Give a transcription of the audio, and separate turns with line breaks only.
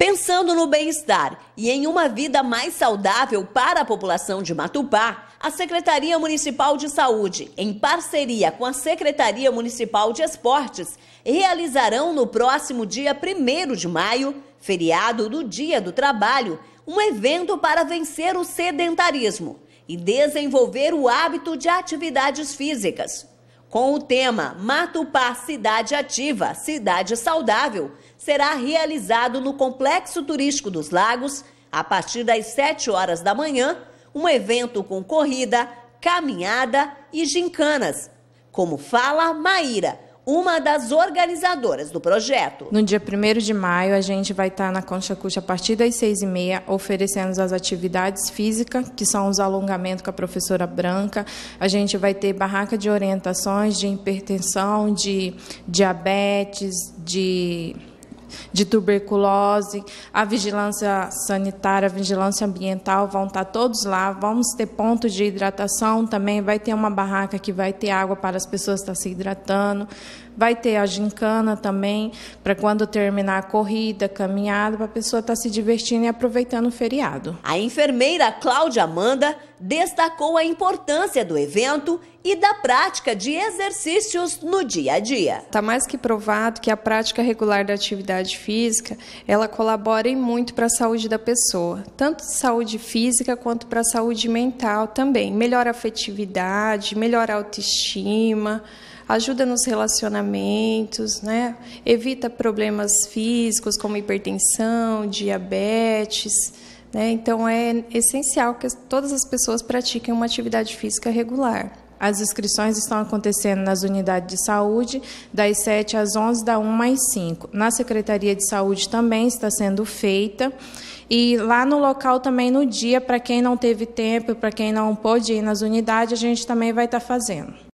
Pensando no bem-estar e em uma vida mais saudável para a população de Matupá, a Secretaria Municipal de Saúde, em parceria com a Secretaria Municipal de Esportes, realizarão no próximo dia 1 de maio, feriado do Dia do Trabalho, um evento para vencer o sedentarismo e desenvolver o hábito de atividades físicas com o tema Matupá Cidade Ativa, Cidade Saudável, será realizado no Complexo Turístico dos Lagos, a partir das 7 horas da manhã, um evento com corrida, caminhada e gincanas. Como fala Maíra, uma das organizadoras do projeto. No dia 1 de maio, a gente vai estar na
Concha Cuxa a partir das 6h30, oferecendo as atividades físicas, que são os alongamentos com a professora Branca. A gente vai ter barraca de orientações de hipertensão, de diabetes, de de tuberculose, a vigilância sanitária, a vigilância ambiental vão estar tá todos lá. Vamos ter pontos de hidratação também. Vai ter uma barraca que vai ter água para as pessoas estar tá se hidratando. Vai ter a gincana também, para quando terminar a corrida, caminhada, para a
pessoa estar tá se divertindo e aproveitando o feriado. A enfermeira Cláudia Amanda destacou a importância do evento e da prática de exercícios no dia
a dia. Está mais que provado que a prática regular da atividade física, ela colabora em muito para a saúde da pessoa, tanto saúde física quanto para a saúde mental também. Melhora a afetividade, melhora a autoestima, ajuda nos relacionamentos, né? Evita problemas físicos como hipertensão, diabetes, né? Então é essencial que todas as pessoas pratiquem
uma atividade física regular. As inscrições estão acontecendo nas unidades de saúde, das 7 às 11, da 1 às 5. Na Secretaria de Saúde também está sendo feita. E lá no local também, no dia, para quem não teve tempo, para quem não pôde ir nas unidades, a gente também vai estar fazendo.